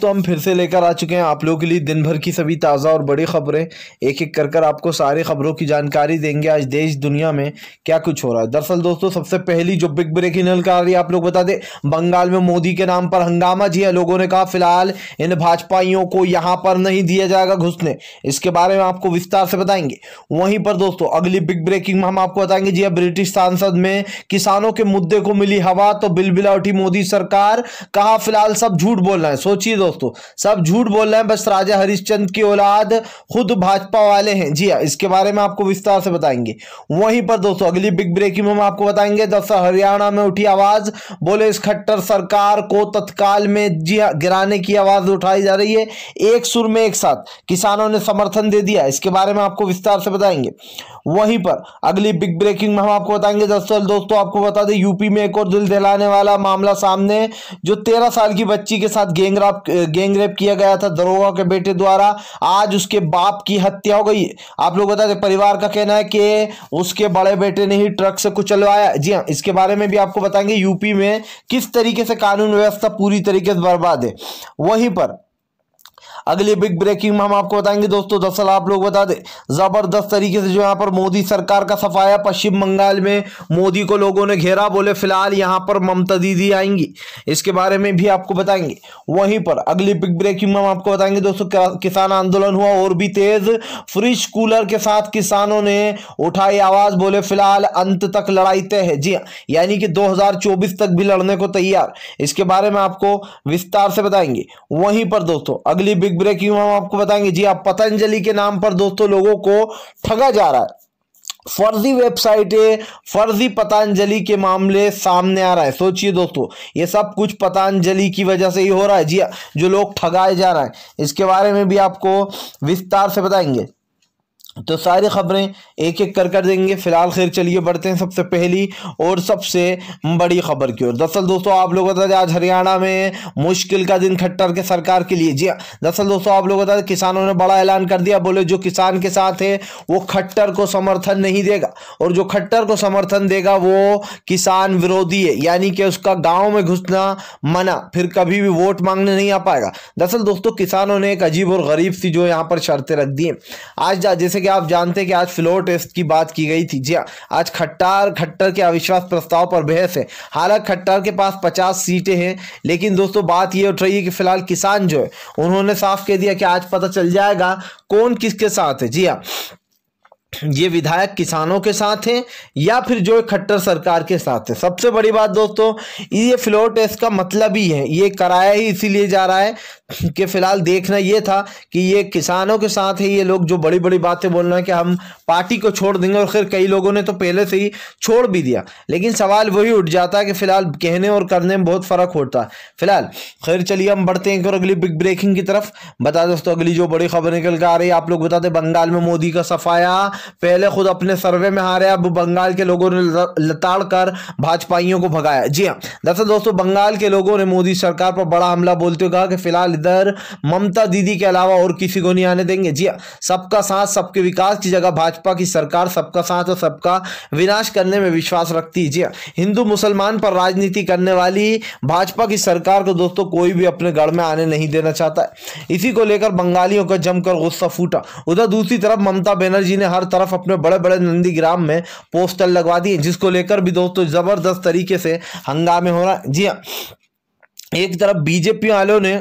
तो हम फिर से लेकर आ चुके हैं आप लोगों के लिए दिन भर की सभी ताज़ा और बड़ी खबरें एक एक कर कर आपको सारी खबरों की जानकारी देंगे आज देश दुनिया में क्या कुछ हो रहा है दरअसल दोस्तों सबसे पहली जो बिग ब्रेकिंग नल का रही आप लोग बता दें बंगाल में मोदी के नाम पर हंगामा जी है लोगों ने कहा फिलहाल इन भाजपाइयों को यहाँ पर नहीं दिया जाएगा घुसने इसके बारे में आपको विस्तार से बताएंगे वहीं पर दोस्तों अगली बिग ब्रेकिंग में हम आपको बताएंगे जी ब्रिटिश सांसद में किसानों के मुद्दे को मिली हवा तो बिल बिला उठी मोदी सरकार कहा फिलहाल सब झूठ बोल रहे हैं सोचिए दोस्तों सब झूठ बोल रहे हैं बस राजा हरिश्चंद की औलाद खुद भाजपा वाले हैं जी हाँ इसके बारे में आपको विस्तार से बताएंगे वहीं पर दोस्तों अगली बिग ब्रेकिंग हम आपको बताएंगे दोस्तों हरियाणा में उठी आवाज बोले इस खट्टर सरकार को तत्काल में जी हाँ गिराने की आवाज उठाई जा रही है एक सुर में एक साथ किसानों ने समर्थन दे दिया इसके बारे में आपको विस्तार से बताएंगे वहीं पर अगली बिग ब्रेकिंग में हम आपको बताएंगे दरअसल दोस्तों आपको बता दें यूपी में एक और दिल दहलाने वाला मामला सामने जो तेरह साल की बच्ची के साथ गैंगराप गैंग रेप किया गया था दरोगा के बेटे द्वारा आज उसके बाप की हत्या हो गई आप लोग बता दें परिवार का कहना है कि उसके बड़े बेटे ने ही ट्रक से कुचलवाया जी हाँ इसके बारे में भी आपको बताएंगे यूपी में किस तरीके से कानून व्यवस्था पूरी तरीके से बर्बाद है वहीं पर अगली बिग ब्रेकिंग में हम आपको बताएंगे दोस्तों दरअसल आप लोग बता दें जबरदस्त तरीके से जो यहाँ पर मोदी सरकार का सफाया पश्चिम बंगाल में मोदी को लोगों ने घेरा बोले फिलहाल यहाँ पर ममता दीदी आएंगी इसके बारे में भी आपको बताएंगे वहीं पर अगली बिग ब्रेकिंग में हम आपको बताएंगे दोस्तों किसान आंदोलन हुआ और भी तेज फ्रिज कूलर के साथ किसानों ने उठाई आवाज बोले फिलहाल अंत तक लड़ाई तय है जी हाँ, यानी कि दो तक भी लड़ने को तैयार इसके बारे में आपको विस्तार से बताएंगे वहीं पर दोस्तों अगली बिग ब्रेक यूं हम आपको बताएंगे जी आप पतंजलि के नाम पर दोस्तों लोगों को ठगा जा रहा है फर्जी वेबसाइटें फर्जी पतंजलि के मामले सामने आ रहा है सोचिए दोस्तों ये सब कुछ पतंजलि की वजह से ही हो रहा है जी जो लोग ठगाए जा रहे हैं इसके बारे में भी आपको विस्तार से बताएंगे तो सारी खबरें एक एक कर कर देंगे फिलहाल खैर चलिए बढ़ते हैं सबसे पहली और सबसे बड़ी खबर की ओर दरअसल दोस्तों आप को बता दें आज हरियाणा में मुश्किल का दिन खट्टर के सरकार के लिए जी हाँ, दरअसल दोस्तों आप को बता दें किसानों ने बड़ा ऐलान कर दिया बोले जो किसान के साथ है वो खट्टर को समर्थन नहीं देगा और जो खट्टर को समर्थन देगा वो किसान विरोधी है यानी कि उसका गाँव में घुसना मना फिर कभी भी वोट मांगने नहीं आ पाएगा दरअसल दोस्तों किसानों ने एक अजीब और गरीब सी जो यहाँ पर शर्तें रख दी आज जैसे कि आप जानते हैं कि आज फ्लोर टेस्ट की बात की गई थी जी हाँ, आज खट्टार खट्टर के अविश्वास प्रस्ताव पर बहस है हालांकि खट्टार के पास पचास सीटें हैं लेकिन दोस्तों बात ये उठ रही है कि फिलहाल किसान जो है उन्होंने साफ कह दिया कि आज पता चल जाएगा कौन किसके साथ है जी हाँ ये विधायक किसानों के साथ हैं या फिर जो खट्टर सरकार के साथ है सबसे बड़ी बात दोस्तों ये फ्लोर टेस्ट का मतलब ही है ये कराया ही इसीलिए जा रहा है कि फिलहाल देखना ये था कि ये किसानों के साथ है ये लोग जो बड़ी बड़ी बातें बोल रहे हैं कि हम पार्टी को छोड़ देंगे और खैर कई लोगों ने तो पहले से ही छोड़ भी दिया लेकिन सवाल वही उठ जाता है कि फिलहाल कहने और करने में बहुत फ़र्क होता है फिलहाल खैर चलिए हम बढ़ते हैं और अगली बिग ब्रेकिंग की तरफ बता दोस्तों अगली जो बड़ी खबर निकल कर आ रही है आप लोग बताते बंगाल में मोदी का सफाया पहले खुद अपने सर्वे में हारे अब बंगाल के लोगों ने लताड़ कर भाजपाइयों को भगाया जी हाँ दरअसल दोस्तों बंगाल के लोगों ने मोदी सरकार पर बड़ा हमला बोलते हुए कहा कि फिलहाल इधर ममता दीदी के अलावा और किसी को नहीं आने देंगे जी हाँ सबका साथ सबके विकास की जगह भाजपा की सरकार सबका साथ और सबका विनाश करने में विश्वास रखती है जी हाँ हिंदू मुसलमान पर राजनीति करने वाली भाजपा की सरकार को दोस्तों कोई भी अपने गढ़ में आने नहीं देना चाहता है इसी को लेकर बंगालियों का जमकर गुस्सा फूटा उधर दूसरी तरफ ममता बनर्जी ने हर तरफ अपने बड़े बड़े नंदीग्राम में पोस्टर लगवा दिए जिसको लेकर भी दोस्तों ज़बरदस्त तरीके से हंगामे हो रहा जी हाँ एक तरफ बीजेपी वालों ने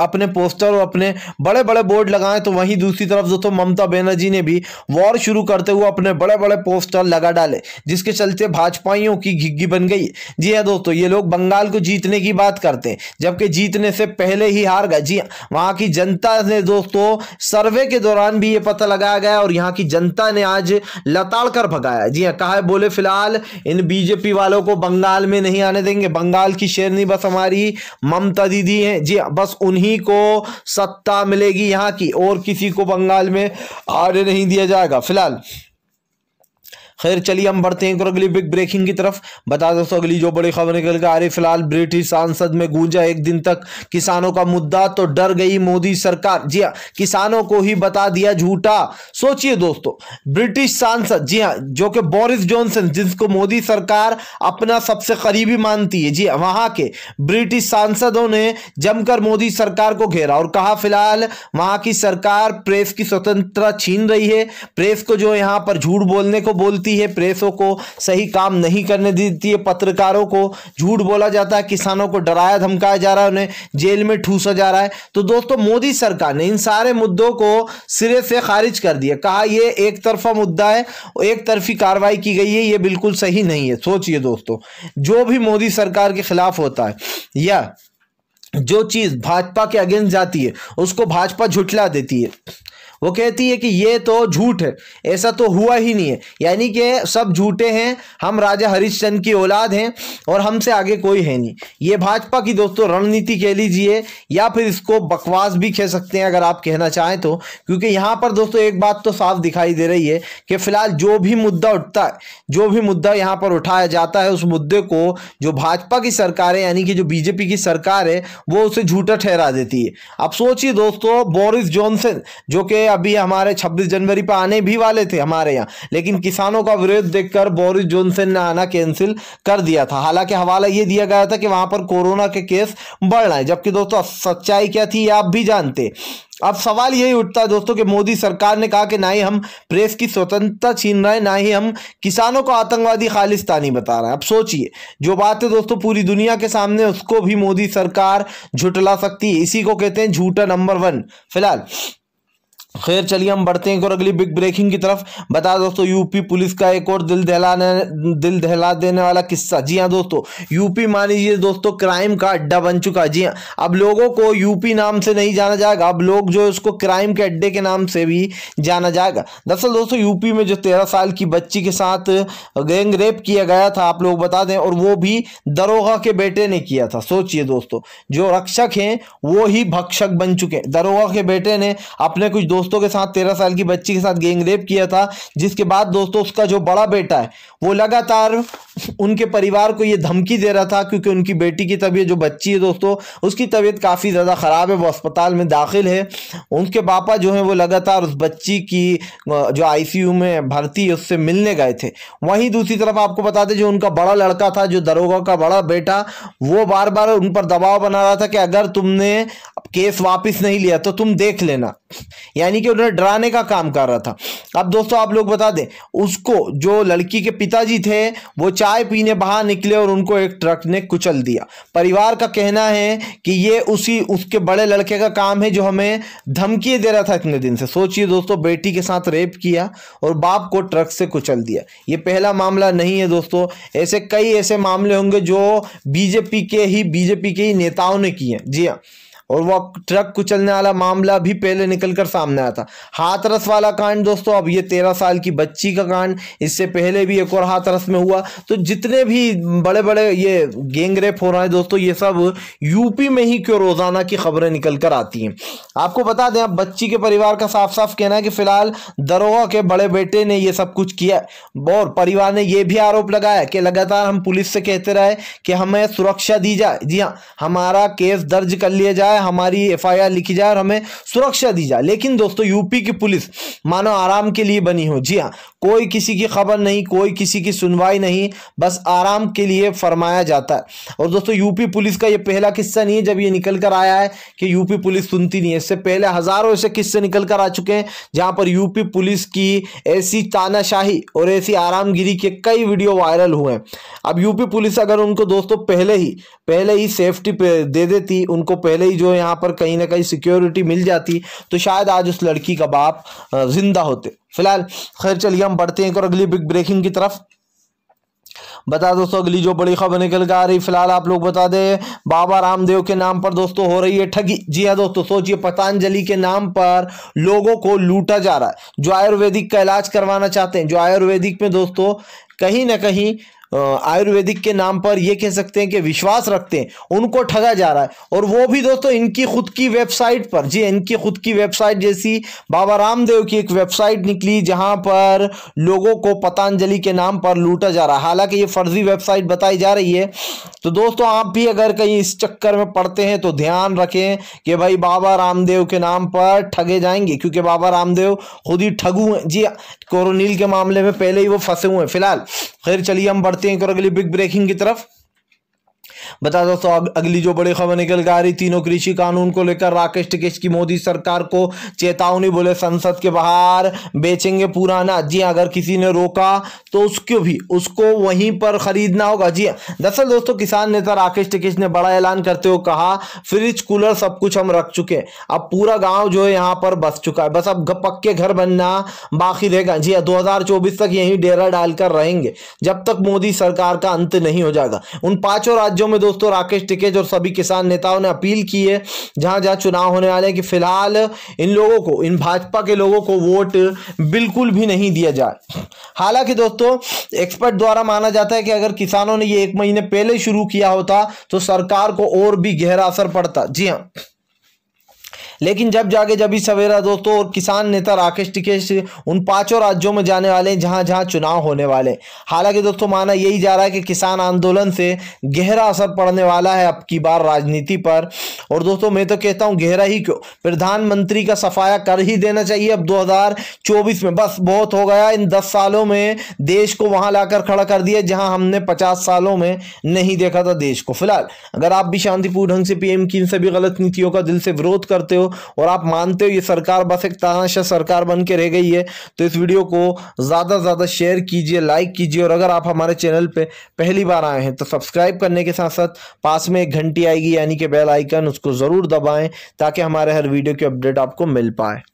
अपने पोस्टर और अपने बड़े बड़े बोर्ड लगाए तो वहीं दूसरी तरफ दोस्तों ममता बनर्जी ने भी वॉर शुरू करते हुए अपने बड़े बड़े पोस्टर लगा डाले जिसके चलते भाजपाइयों की घिग्गी बन गई जी हाँ दोस्तों ये लोग बंगाल को जीतने की बात करते हैं जबकि जीतने से पहले ही हार गए जी हाँ, वहाँ की जनता ने दोस्तों सर्वे के दौरान भी ये पता लगाया गया और यहाँ की जनता ने आज लताड़ कर भगाया जी हाँ कहा बोले फिलहाल इन बीजेपी वालों को बंगाल में नहीं आने देंगे बंगाल की शेरनी बस हमारी ममता दीदी हैं जी हाँ, बस उन्हीं को सत्ता मिलेगी यहाँ की और किसी को बंगाल में आर्य नहीं दिया जाएगा फिलहाल खैर चलिए हम बढ़ते हैं अगली बिग ब्रेकिंग की तरफ बता दोस्तों अगली जो बड़ी खबर निकल कर आ रही फिलहाल ब्रिटिश सांसद में गूंजा एक दिन तक किसानों का मुद्दा तो डर गई मोदी सरकार जी हाँ किसानों को ही बता दिया झूठा सोचिए दोस्तों ब्रिटिश सांसद जी हाँ जो कि बोरिस जॉनसन जिसको मोदी सरकार अपना सबसे करीबी मानती है जी वहां के ब्रिटिश सांसदों ने जमकर मोदी सरकार को घेरा और कहा फिलहाल वहां की सरकार प्रेस की स्वतंत्रता छीन रही है प्रेस को जो यहां पर झूठ बोलने को बोलती सुनती है प्रेसों को सही काम नहीं करने देती है पत्रकारों को झूठ बोला जाता है किसानों को डराया धमकाया जा रहा है उन्हें जेल में ठूसा जा रहा है तो दोस्तों मोदी सरकार ने इन सारे मुद्दों को सिरे से खारिज कर दिया कहा यह एक तरफा मुद्दा है एक तरफी कार्रवाई की गई है यह बिल्कुल सही नहीं है सोचिए दोस्तों जो भी मोदी सरकार के खिलाफ होता है या जो चीज़ भाजपा के अगेंस्ट जाती है उसको भाजपा झुटला देती है वो कहती है कि ये तो झूठ है ऐसा तो हुआ ही नहीं है यानी कि सब झूठे हैं हम राजा हरिश्चंद की औलाद हैं और हमसे आगे कोई है नहीं ये भाजपा की दोस्तों रणनीति कह लीजिए या फिर इसको बकवास भी कह सकते हैं अगर आप कहना चाहें तो क्योंकि यहाँ पर दोस्तों एक बात तो साफ दिखाई दे रही है कि फिलहाल जो भी मुद्दा उठता है जो भी मुद्दा यहाँ पर उठाया जाता है उस मुद्दे को जो भाजपा की सरकार है यानी कि जो बीजेपी की सरकार है वो उसे झूठा ठहरा देती है अब सोचिए दोस्तों बोरिस जॉनसन जो कि अभी हमारे 26 जनवरी पर आने भी वाले थे हमारे यहाँ लेकिन किसानों का विरोध देखकर बोरिस जॉनसन ने आना कैंसिल कर दिया था हालांकि हवाला ये दिया गया था कि वहां पर कोरोना के केस बढ़ रहे हैं जबकि दोस्तों सच्चाई क्या थी आप भी जानते अब सवाल यही उठता है दोस्तों कि मोदी सरकार ने कहा कि ना ही हम प्रेस की स्वतंत्रता छीन रहे हैं ना ही हम किसानों को आतंकवादी खालिस्तानी बता रहे हैं अब सोचिए जो बात है दोस्तों पूरी दुनिया के सामने उसको भी मोदी सरकार झुटला सकती है इसी को कहते हैं झूठा नंबर वन फिलहाल खैर चलिए हम बढ़ते हैं और अगली बिग ब्रेकिंग की तरफ बता दोस्तों यूपी पुलिस का एक और दिल दहलाने दिल दहला देने वाला किस्सा जी हाँ दोस्तों यूपी मान लीजिए दोस्तों क्राइम का अड्डा बन चुका जी हाँ अब लोगों को यूपी नाम से नहीं जाना जाएगा अब लोग जो उसको क्राइम के अड्डे के नाम से भी जाना जाएगा दरअसल दोस्तों यूपी में जो तेरह साल की बच्ची के साथ गैंग रेप किया गया था आप लोग बता दें और वो भी दरोगा के बेटे ने किया था सोचिए दोस्तों जो रक्षक हैं वो ही भक्षक बन चुके दरोगा के बेटे ने अपने कुछ दोस्त दोस्तों के साथ तेरह साल की बच्ची के साथ गैंगरेप किया था जिसके बाद दोस्तों उसका जो बड़ा बेटा है वो लगातार उनके परिवार को ये धमकी दे रहा था क्योंकि उनकी बेटी की तबीयत जो बच्ची है दोस्तों उसकी तबीयत काफ़ी ज़्यादा ख़राब है वो अस्पताल में दाखिल है उनके पापा जो है वो लगातार उस बच्ची की जो आईसीयू में भर्ती है उससे मिलने गए थे वहीं दूसरी तरफ आपको बता दें जो उनका बड़ा लड़का था जो दरोगा का बड़ा बेटा वो बार बार उन पर दबाव बना रहा था कि अगर तुमने केस वापस नहीं लिया तो तुम देख लेना यानी यानी कि उन्हें डराने का काम कर रहा था अब दोस्तों आप लोग बता दें उसको जो लड़की के पिताजी थे वो चाय पीने बाहर निकले और उनको एक ट्रक ने कुचल दिया परिवार का कहना है कि ये उसी उसके बड़े लड़के का काम है जो हमें धमकी दे रहा था इतने दिन से सोचिए दोस्तों बेटी के साथ रेप किया और बाप को ट्रक से कुचल दिया ये पहला मामला नहीं है दोस्तों ऐसे कई ऐसे मामले होंगे जो बीजेपी के ही बीजेपी के ही नेताओं ने किए जी हाँ और वह ट्रक कुचलने वाला मामला भी पहले निकलकर सामने आया था हाथरस वाला कांड दोस्तों अब ये तेरह साल की बच्ची का कांड इससे पहले भी एक और हाथरस में हुआ तो जितने भी बड़े बड़े ये गेंगरेप हो रहे हैं दोस्तों ये सब यूपी में ही क्यों रोजाना की खबरें निकल कर आती हैं आपको बता दें अब बच्ची के परिवार का साफ साफ कहना है कि फिलहाल दरोगा के बड़े बेटे ने यह सब कुछ किया और परिवार ने यह भी आरोप लगाया कि लगातार हम पुलिस से कहते रहे कि हमें सुरक्षा दी जाए जी हाँ हमारा केस दर्ज कर लिया जाए जाए हमारी एफआईआर लिखी जाए और हमें सुरक्षा दी जाए लेकिन दोस्तों यूपी की पुलिस मानो आराम के लिए बनी हो जी हाँ कोई किसी की खबर नहीं कोई किसी की सुनवाई नहीं बस आराम के लिए फरमाया जाता है और दोस्तों यूपी पुलिस का ये पहला किस्सा नहीं है जब ये निकल कर आया है कि यूपी पुलिस सुनती नहीं है इससे पहले हज़ारों ऐसे किस्से निकल कर आ चुके हैं जहां पर यूपी पुलिस की ऐसी तानाशाही और ऐसी आरामगिरी के कई वीडियो वायरल हुए हैं अब यूपी पुलिस अगर उनको दोस्तों पहले ही पहले ही सेफ्टी दे देती उनको पहले ही जो यहाँ पर कहीं ना कहीं सिक्योरिटी मिल जाती तो शायद आज उस लड़की का बाप जिंदा होते फिलहाल खैर चलिए हम बढ़ते हैं एक और अगली बिग ब्रेकिंग की तरफ बता दोस्तों अगली जो बड़ी खबर निकल कर आ रही फिलहाल आप लोग बता दें बाबा रामदेव के नाम पर दोस्तों हो रही है ठगी जी हाँ दोस्तों सोचिए पतंजलि के नाम पर लोगों को लूटा जा रहा है जो आयुर्वेदिक का इलाज करवाना चाहते हैं जो आयुर्वेदिक में दोस्तों कहीं ना कहीं आयुर्वेदिक के नाम पर ये कह सकते हैं कि विश्वास रखते हैं उनको ठगा जा रहा है और वो भी दोस्तों इनकी खुद की वेबसाइट पर जी इनकी खुद की वेबसाइट जैसी बाबा रामदेव की एक वेबसाइट निकली जहां पर लोगों को पतंजलि के नाम पर लूटा जा रहा है हालांकि ये फर्जी वेबसाइट बताई जा रही है तो दोस्तों आप भी अगर कहीं इस चक्कर में पड़ते हैं तो ध्यान रखें कि भाई बाबा रामदेव के नाम पर ठगे जाएंगे क्योंकि बाबा रामदेव खुद ही ठगू हैं जी कोरोनील के मामले में पहले ही वो फंसे हुए हैं फिलहाल खैर चलिए हम बढ़ते बढ़ते हैं एक और अगली बिग ब्रेकिंग की तरफ बता दोस्तों अगली जो बड़ी खबर निकल के आ रही तीनों कृषि कानून को लेकर राकेश टिकेश की मोदी सरकार को चेतावनी बोले संसद के बाहर बेचेंगे पुराना जी हाँ, अगर किसी ने रोका तो उसको भी उसको वहीं पर खरीदना होगा जी हाँ, दरअसल दोस्तों किसान नेता राकेश टिकेश ने बड़ा ऐलान करते हुए कहा फ्रिज कूलर सब कुछ हम रख चुके अब पूरा गांव जो है यहाँ पर बस चुका है बस अब पक्के घर बनना बाकी रहेगा जी हाँ, दो तक यही डेरा डालकर रहेंगे जब तक मोदी सरकार का अंत नहीं हो जाएगा उन पांचों राज्यों में में दोस्तों राकेश टिकेज और सभी किसान नेताओं ने अपील की है जहां जहां चुनाव होने वाले हैं कि फिलहाल इन लोगों को इन भाजपा के लोगों को वोट बिल्कुल भी नहीं दिया जाए हालांकि दोस्तों एक्सपर्ट द्वारा माना जाता है कि अगर किसानों ने ये एक महीने पहले शुरू किया होता तो सरकार को और भी गहरा असर पड़ता जी हाँ लेकिन जब जाके जब ही सवेरा दोस्तों और किसान नेता राकेश टिकेश उन पांचों राज्यों में जाने वाले हैं जहां जहां चुनाव होने वाले हालांकि दोस्तों माना यही जा रहा है कि किसान आंदोलन से गहरा असर पड़ने वाला है अब की बार राजनीति पर और दोस्तों मैं तो कहता हूँ गहरा ही क्यों प्रधानमंत्री का सफाया कर ही देना चाहिए अब दो में बस बहुत हो गया इन दस सालों में देश को वहां लाकर खड़ा कर दिया जहां हमने पचास सालों में नहीं देखा था देश को फिलहाल अगर आप भी शांतिपूर्ण ढंग से पीएम की इन सभी गलत नीतियों का दिल से विरोध करते हो और आप मानते हो ये सरकार बस एक तानाशाह सरकार बन के रह गई है तो इस वीडियो को ज़्यादा से ज़्यादा शेयर कीजिए लाइक कीजिए और अगर आप हमारे चैनल पर पहली बार आए हैं तो सब्सक्राइब करने के साथ साथ पास में एक घंटी आएगी यानी कि बेल आइकन उसको ज़रूर दबाएँ ताकि हमारे हर वीडियो की अपडेट आपको मिल पाए